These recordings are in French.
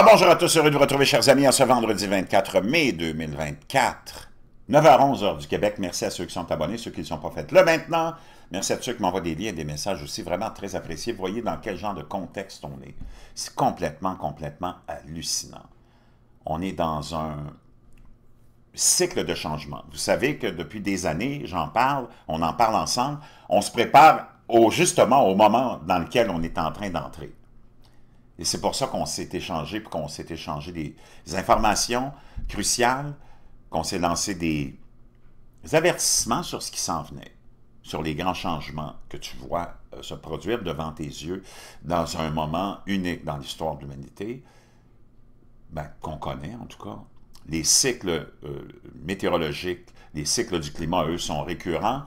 Ah, bonjour à tous, heureux de vous retrouver, chers amis, en ce vendredi 24 mai 2024. 9h11, h du Québec. Merci à ceux qui sont abonnés, ceux qui ne sont pas faits là maintenant. Merci à ceux qui m'envoient des liens, des messages aussi vraiment très appréciés. Vous voyez dans quel genre de contexte on est. C'est complètement, complètement hallucinant. On est dans un cycle de changement. Vous savez que depuis des années, j'en parle, on en parle ensemble, on se prépare au, justement au moment dans lequel on est en train d'entrer. Et c'est pour ça qu'on s'est échangé, puis qu'on s'est échangé des, informations cruciales, qu'on s'est lancé des, avertissements sur ce qui s'en venait, sur les grands changements que tu vois euh, se produire devant tes yeux dans un moment unique dans l'histoire de l'humanité, ben, qu'on connaît en tout cas. Les cycles euh, météorologiques, les cycles du climat, eux, sont récurrents.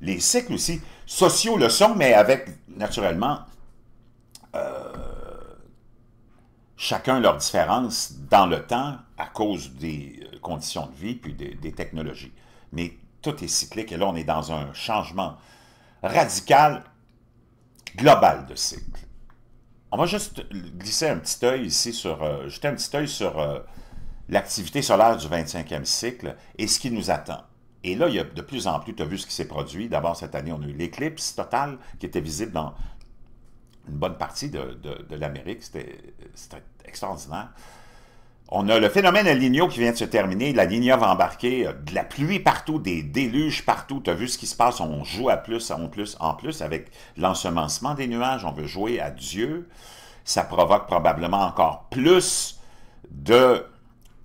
Les cycles aussi sociaux le sont, mais avec naturellement chacun leur différence dans le temps à cause des euh, conditions de vie puis des, technologies. Mais tout est cyclique et là, on est dans un changement radical, global de cycle. On va juste glisser un petit œil ici sur, euh, un petit œil sur euh, l'activité solaire du 25e cycle et ce qui nous attend. Et là, il y a de plus en plus, tu as vu ce qui s'est produit. D'abord, cette année, on a eu l'éclipse totale qui était visible dans une bonne partie de, l'Amérique. C'était extraordinaire. On a le phénomène El Niño qui vient de se terminer. La Niña va embarquer. Euh, de la pluie partout, des déluges partout. Tu as vu ce qui se passe. On joue à plus, en plus, en plus avec l'ensemencement des nuages. On veut jouer à Dieu. Ça provoque probablement encore plus de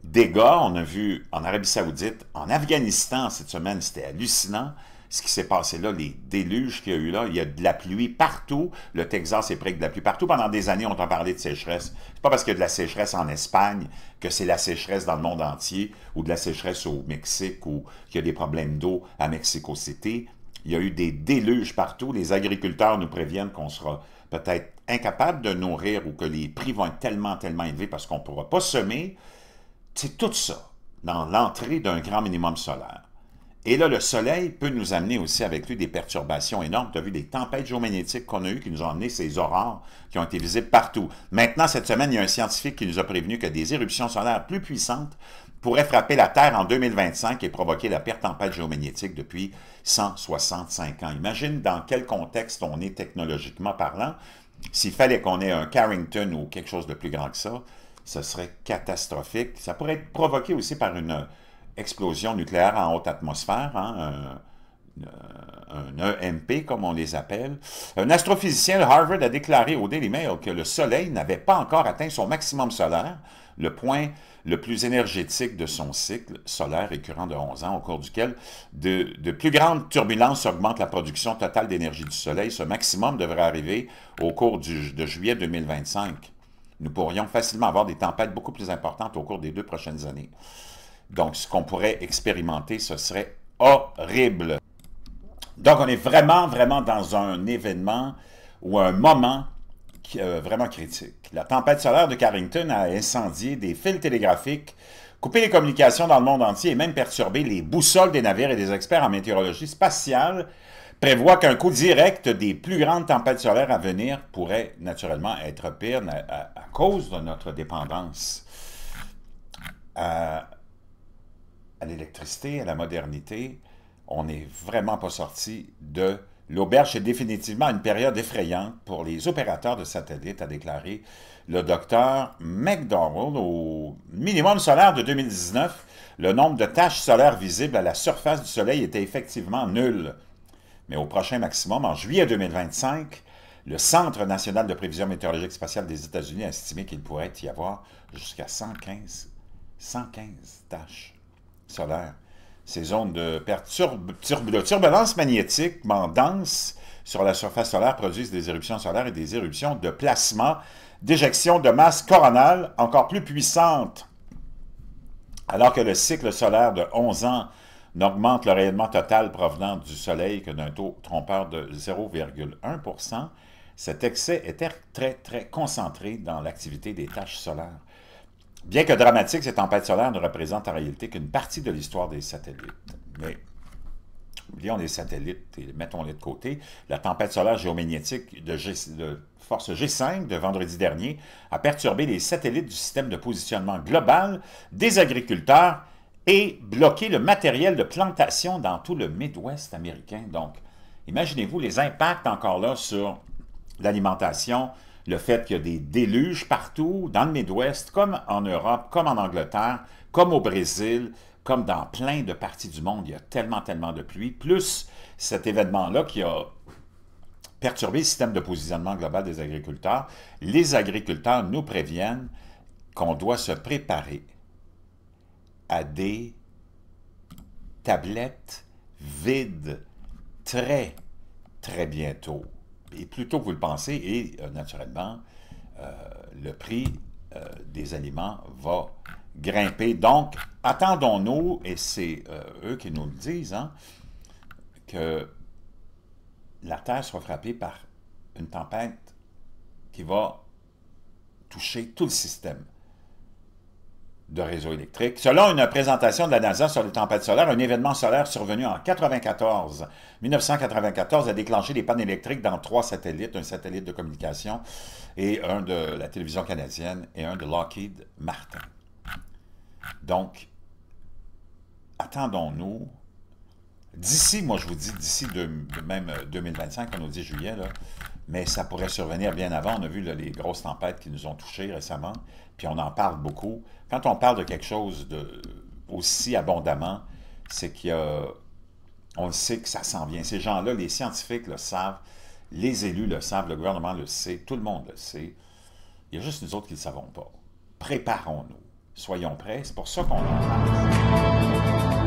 dégâts. On a vu en Arabie Saoudite, en Afghanistan cette semaine, c'était hallucinant ce qui s'est passé là, les déluges qu'il y a eu là, il y a de la pluie partout. Le Texas est près de la pluie partout. Pendant des années, on t'a parlé de sécheresse. C'est pas parce qu'il y a de la sécheresse en Espagne que c'est la sécheresse dans le monde entier ou de la sécheresse au Mexique ou qu'il y a des problèmes d'eau à Mexico City. Il y a eu des déluges partout. Les agriculteurs nous préviennent qu'on sera peut-être incapable de nourrir ou que les prix vont être tellement, tellement élevés parce qu'on ne pourra pas semer. C'est tout ça dans l'entrée d'un grand minimum solaire. Et là, le soleil peut nous amener aussi avec lui des perturbations énormes. Tu as vu des tempêtes géomagnétiques qu'on a eues qui nous ont amené ces aurores qui ont été visibles partout. Maintenant, cette semaine, il y a un scientifique qui nous a prévenu que des éruptions solaires plus puissantes pourraient frapper la Terre en 2025 et provoquer la pire tempête géomagnétique depuis 165 ans. Imagine dans quel contexte on est technologiquement parlant. S'il fallait qu'on ait un Carrington ou quelque chose de plus grand que ça, ce serait catastrophique. Ça pourrait être provoqué aussi par une explosion nucléaire en haute atmosphère, hein, un, EMP comme on les appelle. Un astrophysicien de Harvard a déclaré au Daily Mail que le Soleil n'avait pas encore atteint son maximum solaire, le point le plus énergétique de son cycle solaire récurrent de 11 ans, au cours duquel de, plus grandes turbulences augmentent la production totale d'énergie du Soleil. Ce maximum devrait arriver au cours de juillet 2025. Nous pourrions facilement avoir des tempêtes beaucoup plus importantes au cours des deux prochaines années. Donc, ce qu'on pourrait expérimenter, ce serait horrible. Donc, on est vraiment, vraiment dans un événement ou un moment euh, vraiment critique. La tempête solaire de Carrington a incendié des fils télégraphiques, coupé les communications dans le monde entier et même perturbé les boussoles des navires et des experts en météorologie spatiale prévoit qu'un coup direct des plus grandes tempêtes solaires à venir pourrait naturellement être pire euh, à, cause de notre dépendance. Euh, à l'électricité, à la modernité, on n'est vraiment pas sorti de l'auberge. C'est définitivement une période effrayante pour les opérateurs de satellites, a déclaré le docteur McDonald au minimum solaire de 2019. Le nombre de tâches solaires visibles à la surface du Soleil était effectivement nul. Mais au prochain maximum, en juillet 2025, le Centre national de prévision météorologique spatiale des États-Unis a estimé qu'il pourrait y avoir jusqu'à 115, 115 taches solaire. Ces zones de, perturbations turbulence magnétique dense sur la surface solaire produisent des éruptions solaires et des éruptions de placement d'éjection de masse coronale encore plus puissantes. Alors que le cycle solaire de 11 ans n'augmente le rayonnement total provenant du Soleil que d'un taux trompeur de 0,1 cet excès est très, très concentré dans l'activité des tâches solaires. Bien que dramatique, ces tempêtes solaires ne représentent en réalité qu'une partie de l'histoire des satellites. Mais oublions les satellites et mettons-les de côté. La tempête solaire géomagnétique de, de, force G5 de vendredi dernier a perturbé les satellites du système de positionnement global des agriculteurs et bloqué le matériel de plantation dans tout le Midwest américain. Donc, imaginez-vous les impacts encore là sur l'alimentation, le fait qu'il y a des déluges partout, dans le Midwest, comme en Europe, comme en Angleterre, comme au Brésil, comme dans plein de parties du monde, il y a tellement, tellement de pluie, plus cet événement-là qui a perturbé le système de positionnement global des agriculteurs, les agriculteurs nous préviennent qu'on doit se préparer à des tablettes vides très, très bientôt et plutôt que vous le pensez, et euh, naturellement, euh, le prix euh, des aliments va grimper. Donc, attendons-nous, et c'est eux qui nous le disent, hein, que la Terre soit frappée par une tempête qui va toucher tout le système de réseau électrique. Selon une présentation de la NASA sur les tempêtes solaires, un événement solaire survenu en 94, 1994 a déclenché des pannes électriques dans trois satellites, un satellite de communication et un de la télévision canadienne et un de Lockheed Martin. Donc, attendons-nous. D'ici, moi je vous dis, d'ici même 2025, on nous dit juillet, là, mais ça pourrait survenir bien avant. On a vu les grosses tempêtes qui nous ont touchés récemment, puis on en parle beaucoup. Quand on parle de quelque chose de, aussi abondamment, c'est qu'on on sait que ça s'en vient. Ces gens-là, les scientifiques le savent, les élus le savent, le gouvernement le sait, tout le monde le sait. Il y a juste nous autres qui ne le savons pas. Préparons-nous. Soyons prêts. C'est pour ça qu'on en